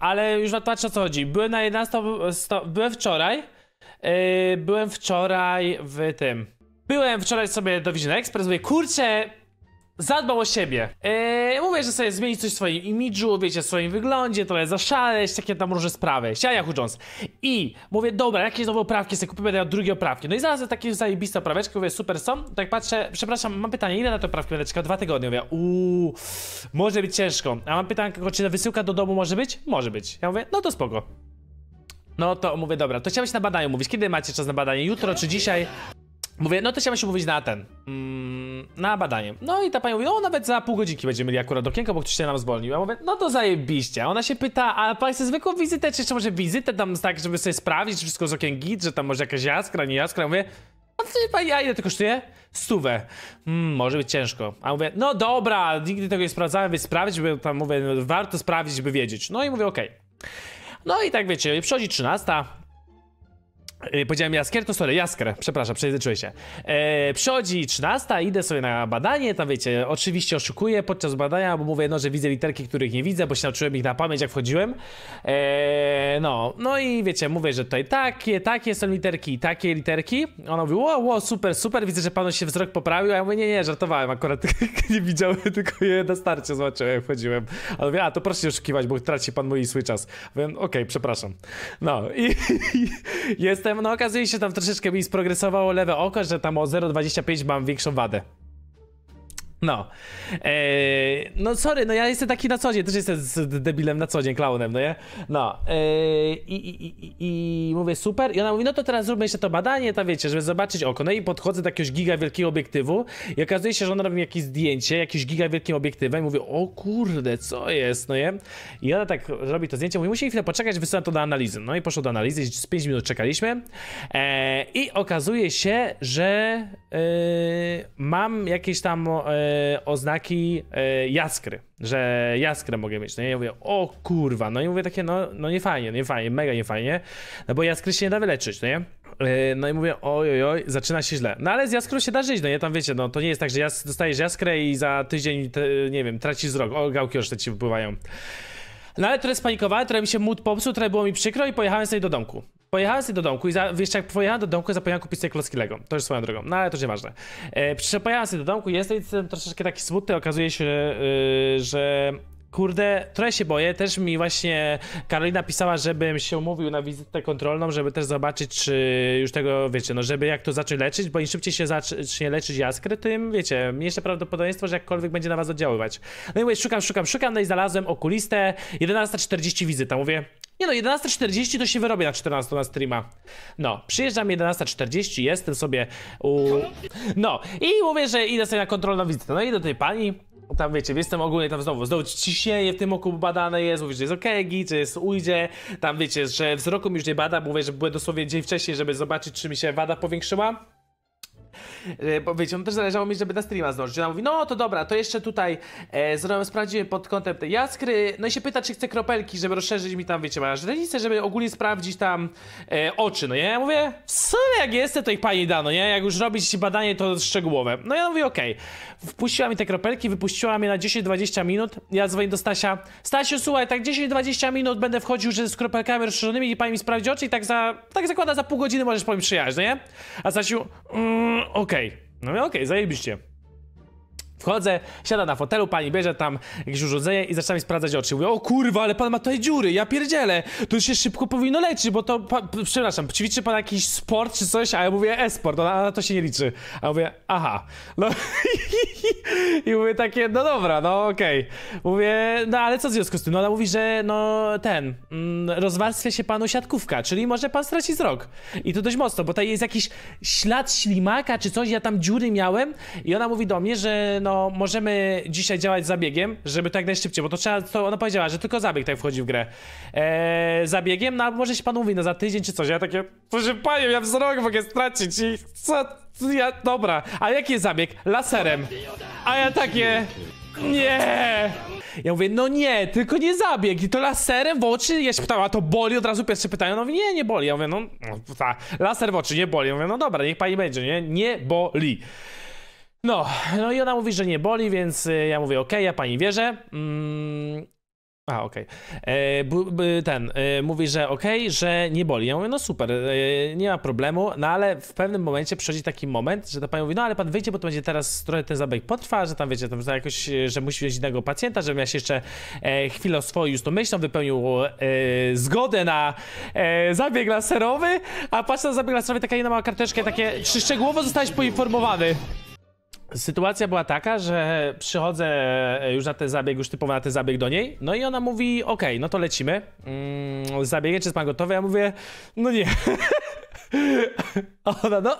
ale już patrz o co chodzi. Byłem na 11, sto, byłem wczoraj, yy, byłem wczoraj w tym. Byłem wczoraj sobie do Vision Express, mówię, kurczę, zadbał o siebie. Eee, mówię, że sobie zmienić coś w swoim imidżu, wiecie, w swoim wyglądzie, trochę zaszaleć, takie tam różne sprawy. Siaja Jones. I mówię, dobra, jakie nowe oprawki sobie kupię, będę miał drugie oprawki. No i zaraz takie zajebiste opraweczki, mówię, super są. Tak patrzę, przepraszam, mam pytanie, ile na te oprawki będę czekał? Dwa tygodnie. Mówię, uuu, może być ciężko. A mam pytanie, czy na wysyłka do domu może być? Może być. Ja mówię, no to spoko. No to mówię, dobra, to chciałbyś na badaniu mówić. Kiedy macie czas na badanie? Jutro czy dzisiaj? Mówię, no to chciałem się mówić na ten, mm, na badanie. No i ta pani mówi, no nawet za pół godzinki będziemy mieli akurat okienko, bo ktoś się nam zwolnił. Ja mówię, no to zajebiście. A ona się pyta, a pani chce zwykłą wizytę, czy jeszcze może wizytę tam tak, żeby sobie sprawdzić, wszystko z okien git, że tam może jakaś jaskra, nie jaskra. Ja mówię, a co no pani, a ile to kosztuje? Stówę. Mm, może być ciężko. A mówię, no dobra, nigdy tego nie sprawdzałem, więc sprawdzić, bo tam mówię, no, warto sprawdzić, by wiedzieć. No i mówię, okej. Okay. No i tak wiecie, przychodzi 13, Y, powiedziałem jaskier, to sorry, jaskrę, przepraszam, przejęzyczyłeś się. E, przychodzi 13, idę sobie na badanie, tam wiecie, oczywiście oszukuję podczas badania, bo mówię, no, że widzę literki, których nie widzę, bo się nauczyłem ich na pamięć, jak wchodziłem. E, no, no i wiecie, mówię, że tutaj takie, takie są literki, takie literki. Ona mówi, wow, wow, super, super, widzę, że panu się wzrok poprawił, a ja mówię, nie, nie, żartowałem, akurat nie widziałem, tylko je na starcie zobaczyłem, jak wchodziłem. A mówi, a, to proszę się oszukiwać, bo traci pan mój swój czas. Mówię, okej, okay, przepraszam. No i, i jest jestem, no okazuje się tam troszeczkę mi sprogresowało lewe oko, że tam o 0,25 mam większą wadę. No. Eee, no sorry, no ja jestem taki na co dzień, też jestem z debilem na co dzień, klaunem, no nie? No. Eee, i, i, i, I mówię, super. I ona mówi, no to teraz zróbmy jeszcze to badanie, ta wiecie, żeby zobaczyć oko. No i podchodzę do jakiegoś giga wielkiego obiektywu i okazuje się, że ona robi jakieś zdjęcie, jakiś giga wielkim obiektywem i mówię, o kurde, co jest, no nie? I ona tak robi to zdjęcie, mówi, musimy chwilę poczekać, wysyłam to do analizy. No i poszło do analizy, z 5 minut czekaliśmy eee, i okazuje się, że e, mam jakieś tam e, E, oznaki e, jaskry, że jaskrę mogę mieć. No i ja mówię, o kurwa, no i mówię takie, no, no nie fajnie, nie fajnie, mega nie fajnie, no bo jaskry się nie da wyleczyć, no nie? E, no i mówię, oj, oj, zaczyna się źle. No ale z jaskrą się da żyć, no nie, tam wiecie, no to nie jest tak, że jas dostajesz jaskrę i za tydzień, te, nie wiem, tracisz wzrok, o, gałki te ci wypływają. No ale trochę spanikowałem, trochę mi się mód popsuł, trochę było mi przykro i pojechałem sobie do domku pojechałem sobie do domku i za, jak pojechałem do domku, zapomniałem kupić sobie klocki Lego. To już swoją drogą, no ale to nieważne. E, przyszedłem sobie do domku, jestem troszeczkę taki smutny, okazuje się, y, że kurde, trochę się boję. Też mi właśnie Karolina pisała, żebym się umówił na wizytę kontrolną, żeby też zobaczyć, czy już tego, wiecie, no żeby jak to zacząć leczyć, bo im szybciej się zacznie leczyć jaskry, tym, wiecie, mniejsze prawdopodobieństwo, że jakkolwiek będzie na was oddziaływać. No i mówię, szukam, szukam, szukam, no i znalazłem okulistę, 11.40 wizyta. Mówię, nie no, 11.40 to się wyrobię na 14 na streama. No, przyjeżdżam 11.40, jestem sobie u... No, i mówię, że idę sobie na kontrolną wizytę. No i do tej pani, tam wiecie, jestem ogólnie tam znowu, znowu ciśnienie w tym oku badane jest, mówię, że jest okej, okay, czy jest ujdzie, tam wiecie, że wzroku mi już nie bada, mówię, że byłem dosłownie dzień wcześniej, żeby zobaczyć, czy mi się wada powiększyła. E, bo wiecie, on no też zależało mi, żeby na streama zdążyć. Ona mówi, no to dobra, to jeszcze tutaj e, sprawdziłem pod kątem tej jaskry, no i się pyta, czy chce kropelki, żeby rozszerzyć mi tam, wiecie, chcę, żeby ogólnie sprawdzić tam e, oczy, no Ja mówię, co jak jestem, to ich pani da, no nie? Jak już robić badanie, to szczegółowe. No ja mówię, okej. Okay. Wpuściła mi te kropelki, wypuściła mnie na 10-20 minut, ja dzwonię do Stasia, Stasiu, słuchaj, tak 10-20 minut będę wchodził, że z kropelkami rozszerzonymi i pani mi sprawdzi oczy i tak za, tak zakłada za pół godziny możesz po nim przyjechać, no nie? A Stasiu, mm, okej. No okej, zajebiście. Wchodzę, siada na fotelu, pani bierze tam jakieś urządzenie i zaczyna mi sprawdzać oczy. Mówię, o kurwa, ale pan ma tutaj dziury, ja pierdzielę. już się szybko powinno leczyć, bo to, pa, przepraszam, ćwiczy pan jakiś sport czy coś? A ja mówię, e-sport, ona no, na to się nie liczy. A ja mówię, aha. No i mówię takie, no dobra, no okej. Okay. Mówię, no ale co w związku z tym? No ona mówi, że no ten, mm, rozwarstwia się panu siatkówka, czyli może pan straci wzrok. I to dość mocno, bo tutaj jest jakiś ślad ślimaka czy coś, ja tam dziury miałem i ona mówi do mnie, że no, no możemy dzisiaj działać zabiegiem, żeby tak najszybciej, bo to trzeba, to ona powiedziała, że tylko zabieg tak wchodzi w grę. Eee, zabiegiem, no może się pan mówi, no za tydzień czy coś, ja takie, proszę panie, ja wzrok mogę stracić i co, ja, dobra, a jaki jest zabieg? Laserem. A ja takie, nie! Ja mówię, no nie, tylko nie zabieg. I to laserem w oczy. Ja się pytałem, a to boli? Od razu pierwsze pytanie. no mówi, nie, nie boli. Ja mówię, no, no ta, laser w oczy, nie boli. Ja mówię, no dobra, niech pani będzie, nie? Nie boli. No, no i ona mówi, że nie boli, więc y, ja mówię, okej, okay, ja pani wierzę. Mm, a, okej. Okay. E, ten y, mówi, że okej, okay, że nie boli. Ja mówię, no super, e, nie ma problemu, no ale w pewnym momencie przychodzi taki moment, że ta pani mówi, no ale pan wyjdzie, bo to będzie teraz trochę ten zabieg potrwa, że tam wiecie, tam jakoś, że musi mieć innego pacjenta, żebym ja się jeszcze e, chwilę oswoił z tą myślą, wypełnił e, zgodę na e, zabieg laserowy, a patrz na zabieg laserowy, taka jedna mała karteczka, takie, czy szczegółowo zostałeś poinformowany? Sytuacja była taka, że przychodzę e, już na ten zabieg, już typowo na ten zabieg do niej, no i ona mówi, okej, okay, no to lecimy, mm, czy jest pan gotowy? Ja mówię, no nie. ona, no,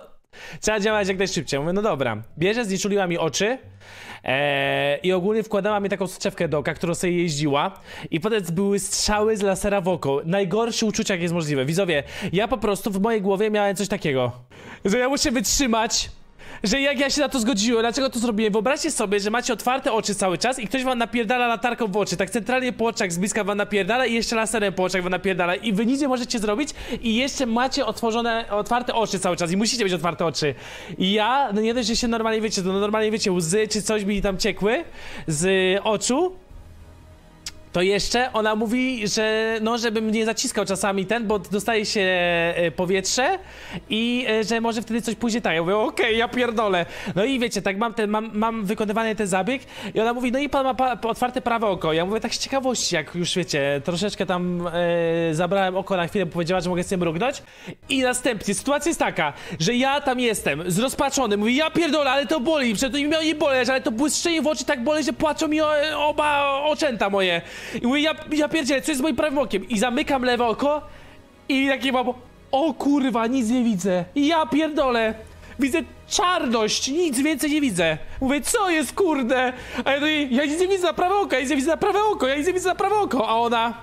trzeba działać jak najszybciej. mówię, no dobra. Bierze, znieczuliła mi oczy, e, i ogólnie wkładała mi taką soczewkę do oka, którą sobie jeździła i potem były strzały z lasera w oko. Najgorszy uczucie, jak jest możliwe. Widzowie, ja po prostu w mojej głowie miałem coś takiego, że ja muszę wytrzymać że jak ja się na to zgodziłem, dlaczego to zrobiłem? Wyobraźcie sobie, że macie otwarte oczy cały czas i ktoś wam napierdala latarką w oczy, tak centralnie po oczach z bliska wam napierdala i jeszcze laserem po oczach wam napierdala i wy nic nie możecie zrobić i jeszcze macie otworzone, otwarte oczy cały czas i musicie mieć otwarte oczy. I ja, no nie dość, że się normalnie wiecie, to no normalnie wiecie, łzy czy coś mi tam ciekły z e, oczu, to jeszcze ona mówi, że no, żebym nie zaciskał czasami ten, bo dostaje się e, powietrze i e, że może wtedy coś pójdzie tak. Ja mówię, okej, okay, ja pierdolę. No i wiecie, tak mam, ten, mam, mam wykonywany ten zabieg i ona mówi, no i pan ma pa otwarte prawe oko. Ja mówię, tak z ciekawości, jak już wiecie, troszeczkę tam e, zabrałem oko na chwilę, powiedziała, że mogę z tym mrugnąć i następnie sytuacja jest taka, że ja tam jestem, zrozpaczony, mówię, ja pierdolę, ale to boli, przecież to nie boleć, ale to błyszczenie w oczy tak boli, że płaczą mi o, e, oba oczęta moje. I mówię, ja, ja pierdzielę, co jest z moim prawym okiem? I zamykam lewe oko i takie mam, o kurwa, nic nie widzę. Ja pierdolę. Widzę czarność, nic więcej nie widzę. Mówię, co jest kurde? A ja, ja nic nie widzę na prawe oko, ja nic nie widzę na prawe oko, ja nic nie widzę na prawe oko. A ona...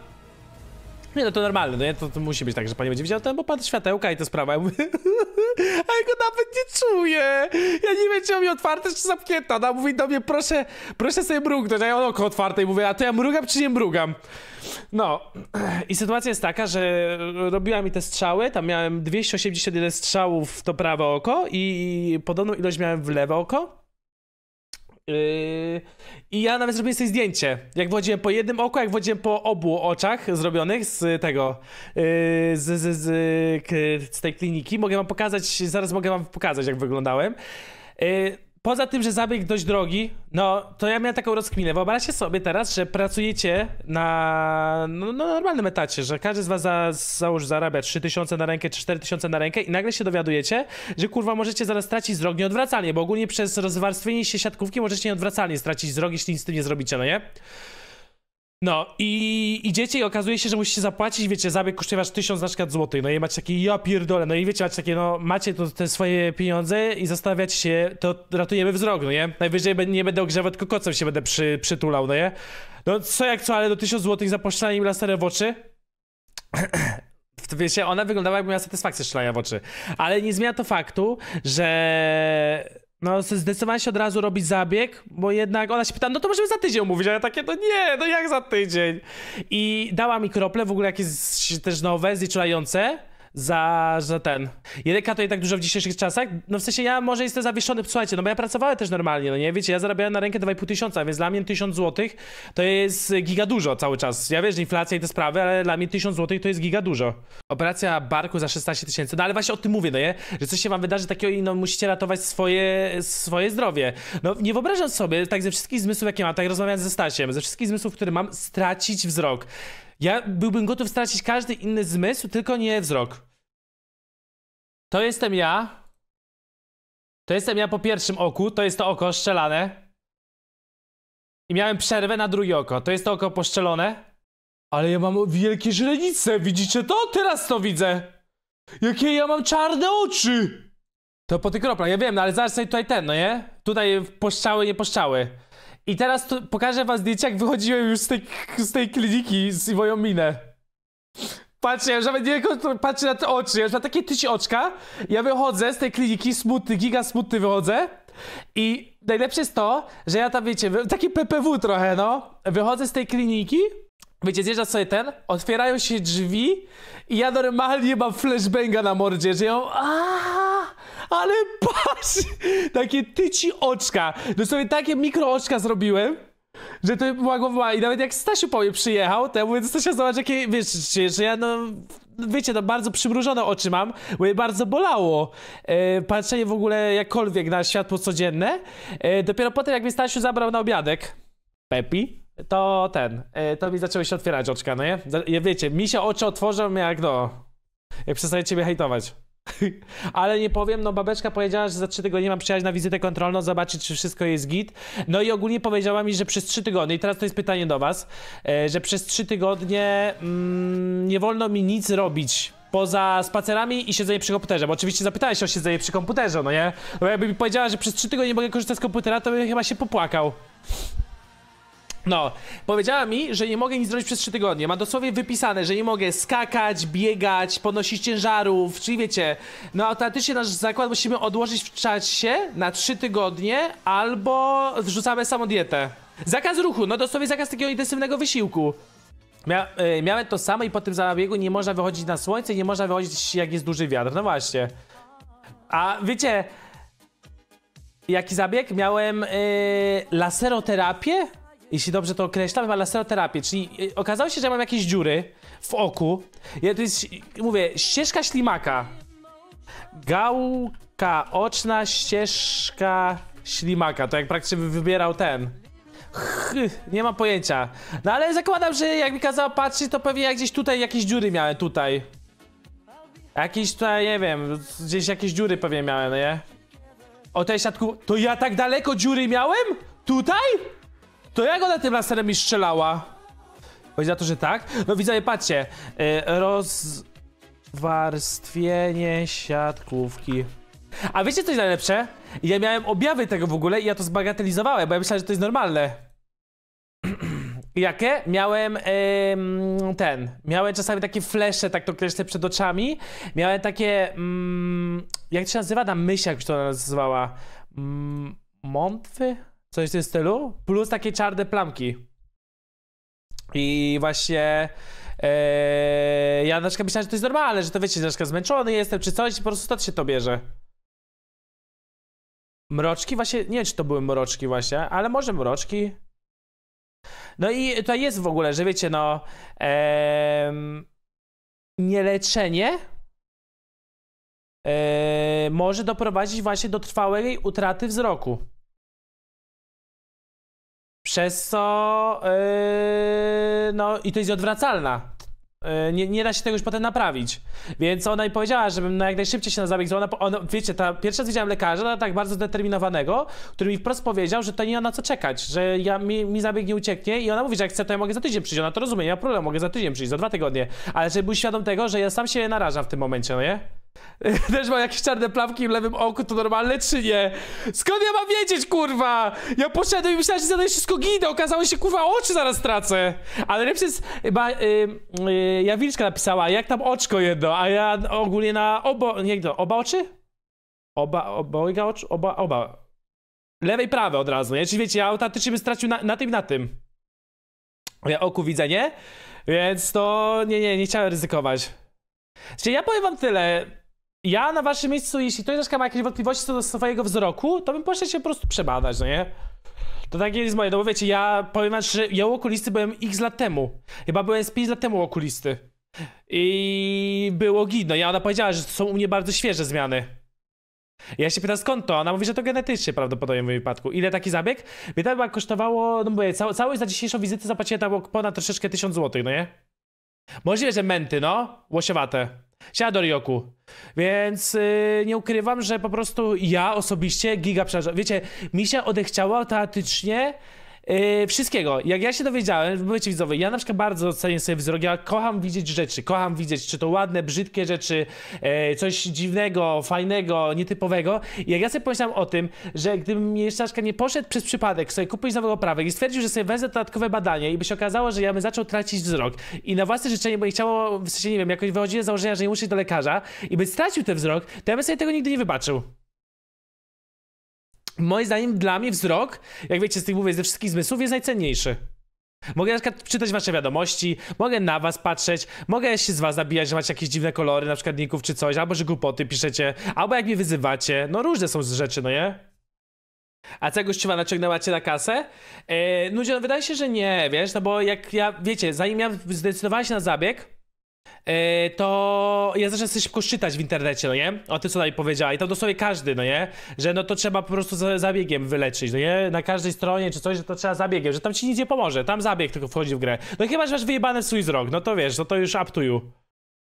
Nie, no to normalne, no nie? To, to musi być tak, że pani będzie widziała ten, bo pan światełka i to sprawa. Ja a ja go nawet nie czuję. Ja nie wiem, czy on mi otwarte, czy zamknięte. Ona mówi do mnie, proszę, proszę sobie mrugnąć. A ja mam oko otwarte i mówię, a to ja mrugam, czy nie mrugam? No. I sytuacja jest taka, że robiła mi te strzały, tam miałem 281 strzałów w to prawe oko i podobną ilość miałem w lewe oko. Yy, I ja nawet zrobiłem sobie zdjęcie. Jak wodziłem po jednym oku, jak wodziłem po obu oczach zrobionych z tego, yy, z, z, z, z tej kliniki. Mogę wam pokazać, zaraz mogę wam pokazać, jak wyglądałem. Yy, poza tym, że zabieg dość drogi, no to ja miałem taką rozkminę. Wyobraźcie sobie teraz, że pracujecie na no, no, normalnym etacie, że każdy z was za, załóż zarabia 3000 na rękę czy 4000 na rękę i nagle się dowiadujecie, że kurwa możecie zaraz stracić wzrok nieodwracalnie, bo ogólnie przez rozwarstwienie się siatkówki możecie nieodwracalnie stracić wzrok, jeśli nic z tym nie zrobicie, no nie? No i idziecie i okazuje się, że musicie zapłacić, wiecie, zabieg kosztuje was tysiąc, na przykład złotych, no i macie takie ja pierdolę, no i wiecie, macie takie, no macie to, te swoje pieniądze i zastanawiacie się, to ratujemy wzrok, no nie? Najwyżej nie będę ogrzewał, tylko kocem się będę przy, przytulał, no nie? No co jak co, ale do tysiąc złotych za poszczanie im laserem w oczy? wiecie, ona wyglądała jakby miała satysfakcję strzelania w oczy. Ale nie zmienia to faktu, że no, zdecydowałem się od razu robić zabieg, bo jednak ona się pyta, no to możemy za tydzień umówić, a ja takie, no nie, no jak za tydzień? I dała mi krople, w ogóle jakieś też nowe, zliczające za, za ten. Jedynka to tak dużo w dzisiejszych czasach. No w sensie ja może jestem zawieszony, słuchajcie, no bo ja pracowałem też normalnie, no nie? Wiecie, ja zarabiałem na rękę 2,5 tysiąca, więc dla mnie 1000 zł to jest giga dużo cały czas. Ja wiesz, inflacja i te sprawy, ale dla mnie 1000 zł to jest giga dużo. Operacja barku za 16 tysięcy. No ale właśnie o tym mówię, no nie? Że coś się wam wydarzy takiego i no musicie ratować swoje, swoje zdrowie. No nie wyobrażam sobie, tak ze wszystkich zmysłów, jakie mam, tak rozmawiając ze Stasiem, ze wszystkich zmysłów, które mam, stracić wzrok. Ja byłbym gotów stracić każdy inny zmysł, tylko nie wzrok. To jestem ja. To jestem ja po pierwszym oku, to jest to oko szczelane. I miałem przerwę na drugie oko, to jest to oko poszczelone. Ale ja mam wielkie źrenice, widzicie to? Teraz to widzę. Jakie ja mam czarne oczy! To po tych kroplach, ja wiem, no ale zaraz sobie tutaj ten, no nie? Tutaj poszczały, nie poszczały. I teraz to, pokażę wam zdjęcie, jak wychodziłem już z tej, z tej kliniki, z moją minę. Patrzcie, ja już nawet nie patrzę na te oczy, ja już na takie tyci oczka. Ja wychodzę z tej kliniki, smutny, giga smutny wychodzę. I najlepsze jest to, że ja tam, wiecie, taki PPW trochę, no. Wychodzę z tej kliniki, wiecie, zjeżdża sobie ten, otwierają się drzwi i ja normalnie mam flashbanga na mordzie, że ją... Aaa! Ale patrz! Takie tyci oczka. No sobie takie mikro oczka zrobiłem. Że to była głowa i nawet jak Stasiu po mnie przyjechał, to ja mówię, Stasia zobacz jakie, wiesz, że ja no, wiecie, no bardzo przymrużone oczy mam, bo mnie bardzo bolało e, patrzenie w ogóle jakkolwiek na światło codzienne. E, dopiero potem jak mnie Stasiu zabrał na obiadek, Pepi, to ten, e, to mi zaczęły się otwierać oczka, no nie? Wiecie, mi się oczy otworzą jak no, jak przestajecie mnie hejtować. Ale nie powiem, no babeczka powiedziała, że za trzy tygodnie mam przyjechać na wizytę kontrolną, zobaczyć, czy wszystko jest git. No i ogólnie powiedziała mi, że przez trzy tygodnie, i teraz to jest pytanie do was, e, że przez trzy tygodnie mm, nie wolno mi nic robić poza spacerami i siedzenie przy komputerze, bo oczywiście zapytałeś się o siedzenie przy komputerze, no nie? Bo jakby mi powiedziała, że przez trzy tygodnie mogę korzystać z komputera, to bym chyba się popłakał. No, powiedziała mi, że nie mogę nic zrobić przez 3 tygodnie. Ma dosłownie wypisane, że nie mogę skakać, biegać, ponosić ciężarów, czyli wiecie, no automatycznie nasz zakład musimy odłożyć w czasie na 3 tygodnie albo wrzucamy samą dietę. Zakaz ruchu, no dosłownie zakaz takiego intensywnego wysiłku. Mia e, miałem to samo i po tym zabiegu nie można wychodzić na słońce, nie można wychodzić jak jest duży wiatr, no właśnie. A wiecie, jaki zabieg? Miałem e, laseroterapię? jeśli dobrze to określam, ma laseroterapię, czyli y, okazało się, że mam jakieś dziury w oku. Ja, to jest, mówię, ścieżka ślimaka. Gałka oczna, ścieżka ślimaka. To jak praktycznie wybierał ten nie mam pojęcia. No ale zakładam, że jak mi kazała patrzeć, to pewnie jak gdzieś tutaj jakieś dziury miałem, tutaj. Jakieś tutaj, nie wiem, gdzieś jakieś dziury pewnie miałem, no nie? O tej siatku, to ja tak daleko dziury miałem? Tutaj? To jak ona tym laserem mi strzelała? za to, że tak? No widzę, patrzcie. Y, rozwarstwienie siatkówki. A wiecie, co jest najlepsze? Ja miałem objawy tego w ogóle i ja to zbagatelizowałem, bo ja myślałem, że to jest normalne. Jakie? Miałem ten. Miałem czasami takie flesze, tak to kreślę przed oczami. Miałem takie. Mm, jak to się nazywa? Na myśl, jak się to nazywała? Mm, mątwy? Coś w tym stylu. Plus takie czarne plamki. I właśnie ee, ja na przykład myślałem, że to jest normalne, że to wiecie, że na przykład zmęczony jestem czy coś i po prostu to się to bierze. Mroczki? Właśnie, nie wiem, czy to były mroczki właśnie, ale może mroczki. No i tutaj jest w ogóle, że wiecie, no... Em, nieleczenie e, może doprowadzić właśnie do trwałej utraty wzroku. Przez co. Yy, no i to jest odwracalna. Yy, nie, nie da się tego już potem naprawić. Więc ona mi powiedziała, żebym no jak najszybciej się na zabieg Ona, wiecie, ta pierwsza widziałem lekarza, tak bardzo zdeterminowanego, który mi wprost powiedział, że to nie ma na co czekać, że ja, mi, mi zabieg nie ucieknie i ona mówi, że jak chce, to ja mogę za tydzień przyjść. Ona to rozumie, ja ma mogę za tydzień przyjść, za dwa tygodnie. Ale żeby był świadom tego, że ja sam się narażam w tym momencie, no nie? Też mam jakieś czarne plamki w lewym oku, to normalne czy nie? Skąd ja mam wiedzieć, kurwa? Ja poszedłem i myślałem, że zadaję wszystko ginę, okazało się, kurwa, oczy zaraz tracę. Ale lepsze jest, chyba, y, y, Jawilczka napisała, jak tam oczko jedno, a ja ogólnie na obo, niech to, oba oczy? Oba, obojga oczy? oba, oba. Lewej, prawe od razu, nie? Czyli wiecie, ja autentycznie bym stracił na, na tym na tym. Ja oku widzę, nie? Więc to, nie, nie, nie chciałem ryzykować. Czyli znaczy, ja powiem wam tyle, ja na waszym miejscu, jeśli ktoś troszkę ma jakieś wątpliwości co do swojego wzroku, to bym poszedł się po prostu przebadać, no nie? To takie jest moje, no bo wiecie, ja powiem wam, że ja u okulisty byłem x lat temu. Chyba byłem z 5 lat temu u okulisty. I było gidno. Ja ona powiedziała, że to są u mnie bardzo świeże zmiany. Ja się pytam skąd to? Ona mówi, że to genetycznie prawdopodobnie w moim wypadku. Ile taki zabieg? Mnie tam kosztowało, no mówię, cał, całość za dzisiejszą wizytę zapłaciłem tam ponad troszeczkę 1000 zł, no nie? Możliwe, że męty, no. Łosiowate. Siada Ryoku. Więc yy, nie ukrywam, że po prostu ja osobiście giga przepraszam. Wiecie, mi się odechciała teatrycznie Yy, wszystkiego. Jak ja się dowiedziałem, wiecie widzowie, ja na przykład bardzo cenię sobie wzrok, ja kocham widzieć rzeczy, kocham widzieć czy to ładne, brzydkie rzeczy, yy, coś dziwnego, fajnego, nietypowego. I jak ja sobie pomyślałem o tym, że gdybym jeszcze nie poszedł przez przypadek sobie kupić nowego oprawek i stwierdził, że sobie wezmę dodatkowe badanie i by się okazało, że ja bym zaczął tracić wzrok i na własne życzenie, bo nie chciało, w sensie nie wiem, jakoś wychodziłem z założenia, że nie muszę iść do lekarza i by stracił ten wzrok, to ja bym sobie tego nigdy nie wybaczył moim zdaniem dla mnie wzrok, jak wiecie z tych mówię, ze wszystkich zmysłów jest najcenniejszy. Mogę na przykład czytać wasze wiadomości, mogę na was patrzeć, mogę się z was zabijać, że macie jakieś dziwne kolory, na przykład ników czy coś, albo że głupoty piszecie, albo jak mnie wyzywacie, no różne są rzeczy, no nie? A co trzeba naciągnęła cię na kasę? Yy, no, no wydaje się, że nie, wiesz, no bo jak ja, wiecie, zanim ja zdecydowałem się na zabieg, E, to ja zacząłem sobie szybko czytać w internecie, no nie? O tym, co nam powiedziała. I tam dosłownie każdy, no nie? Że no to trzeba po prostu zabiegiem wyleczyć, no nie? Na każdej stronie czy coś, że to trzeba zabiegiem, że tam ci nic nie pomoże. Tam zabieg tylko wchodzi w grę. No chyba, że masz wyjebane w swój wzrok, no to wiesz, no to już up to you.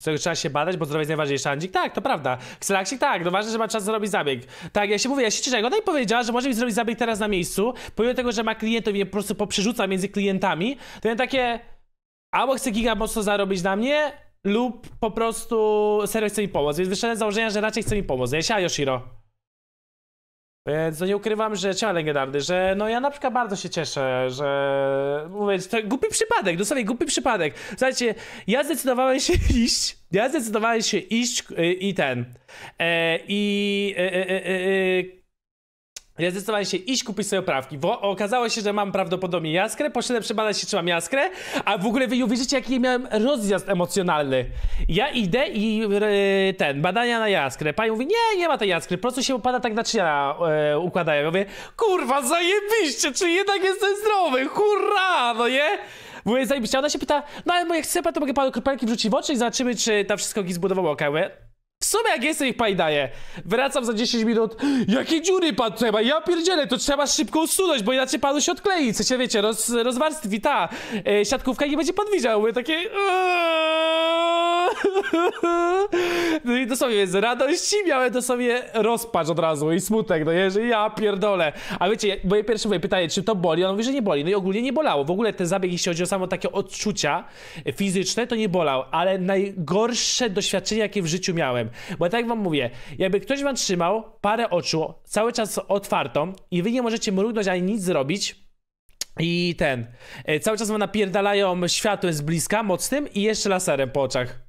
Czego trzeba się badać, bo zdrowie jest najważniejsze. Andzik, tak, to prawda. Kselaksik, tak, no ważne, że ma czas zrobić zabieg. Tak, ja się mówię, ja się cieszę. Ona mi powiedziała, że może mi zrobić zabieg teraz na miejscu, pomimo tego, że ma klientów i mnie po prostu poprzerzuca między klientami, to ja takie... Albo chce giga mocno zarobić na mnie, lub po prostu serio chce mi pomóc. Więc wyszedłem z założenia, że raczej chce mi pomóc. Nie? Sia, Yoshiro. Więc no nie ukrywam, że ciała legendarny, że no ja na przykład bardzo się cieszę, że mówię, to głupi przypadek, dosłownie no głupi przypadek. Słuchajcie, ja zdecydowałem się iść, ja zdecydowałem się iść y, i ten, e, i e, e, ja zdecydowałem się iść kupić sobie oprawki, bo okazało się, że mam prawdopodobnie jaskrę, poszedłem przebadać się, czy mam jaskrę, a w ogóle wy uwierzycie, jaki miałem rozjazd emocjonalny. Ja idę i yy, ten, badania na jaskrę. Pani mówi, nie, nie ma tej jaskry, po prostu się upada tak naczynia yy, układają. Ja mówię, kurwa, zajebiście, czy jednak jestem zdrowy, hurra, no nie? Mówię, zajebiście. Ona się pyta, no ale jak chce pan, to mogę panu kropelki wrzucić w oczy i zobaczymy, czy tam wszystko gdzieś zbudowało okałę. W sumie jak jestem ich pani Wracam za 10 minut. Jakie dziury pan trzeba? Ja pierdzielę, to trzeba szybko usunąć, bo inaczej panu się odklei. Co się wiecie, roz, rozwarstwi ta e, siatkówka nie będzie pan widział. takie... Eee... No i dosłownie z radości miałem sobie rozpacz od razu i smutek, no jeżeli ja pierdolę. A wiecie, moje pierwsze moje pytanie, czy to boli? On mówi, że nie boli. No i ogólnie nie bolało. W ogóle ten zabieg, jeśli chodzi o samo takie odczucia fizyczne, to nie bolał, ale najgorsze doświadczenie, jakie w życiu miałem. Bo tak wam mówię, jakby ktoś wam trzymał parę oczu, cały czas otwartą i wy nie możecie mrugnąć ani nic zrobić, i ten. E, cały czas wam napierdalają światłem z bliska, mocnym i jeszcze laserem po oczach.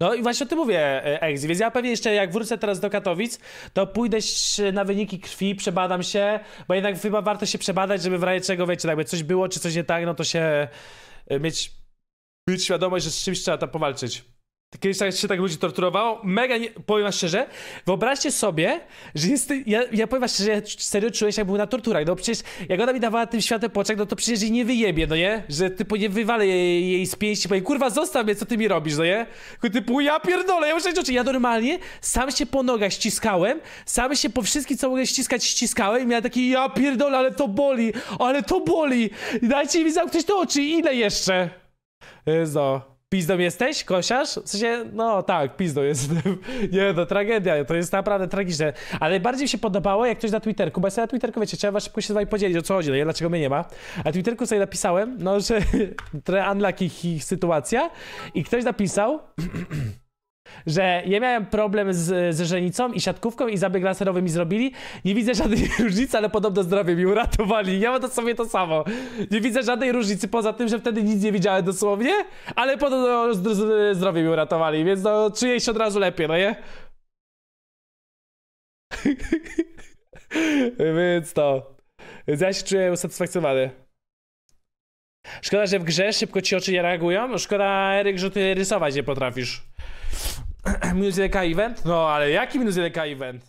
No i właśnie o tym mówię, e, Exi, więc ja pewnie jeszcze jak wrócę teraz do Katowic, to pójdę na wyniki krwi, przebadam się, bo jednak chyba warto się przebadać, żeby w razie czego, wiecie, jakby coś było, czy coś nie tak, no to się e, mieć, mieć świadomość, że z czymś trzeba tam powalczyć. Kiedyś tak, się tak ludzi torturowało. Mega, nie, powiem szczerze, wyobraźcie sobie, że jest, ja, ja powiem wam szczerze, ja serio czułem się jak był na torturach, no przecież jak ona mi dawała tym światem poczek, no to przecież jej nie wyjebie, no nie? Że typu nie wywalę jej, jej z pięści, powiem, kurwa zostaw mnie, co ty mi robisz, no nie? Tylko typu ja pierdolę, ja muszę oczy. Ja normalnie sam się po nogach ściskałem, sam się po wszystkim, co mogę ściskać, ściskałem i miałem taki, ja pierdolę, ale to boli, ale to boli, dajcie mi zamknąć te oczy, ile jeszcze? Zo. Pizdą jesteś, kosiarz? W sensie, no tak, pizdą jestem. Nie no, tragedia, to jest naprawdę tragiczne. Ale bardziej mi się podobało, jak ktoś na Twitterku, bo ja sobie na Twitterku, wiecie, trzeba szybko się z wami podzielić, o co chodzi, no, dlaczego mnie nie ma. A na Twitterku sobie napisałem, no, że trochę unlucky sytuacja i ktoś napisał... że ja miałem problem z, z żenicą i siatkówką i zabieg laserowy mi zrobili. Nie widzę żadnej różnicy, ale podobno zdrowie mi uratowali. Ja mam to sobie to samo. Nie widzę żadnej różnicy poza tym, że wtedy nic nie widziałem dosłownie, ale podobno zdrowie mi uratowali, więc no czuję się od razu lepiej, no nie? Więc to. Więc ja się czuję usatysfakcjonowany. Szkoda, że w grze szybko ci oczy nie reagują. Szkoda, Eryk, że ty rysować nie potrafisz. minus 1 event? No ale jaki minus 1 event?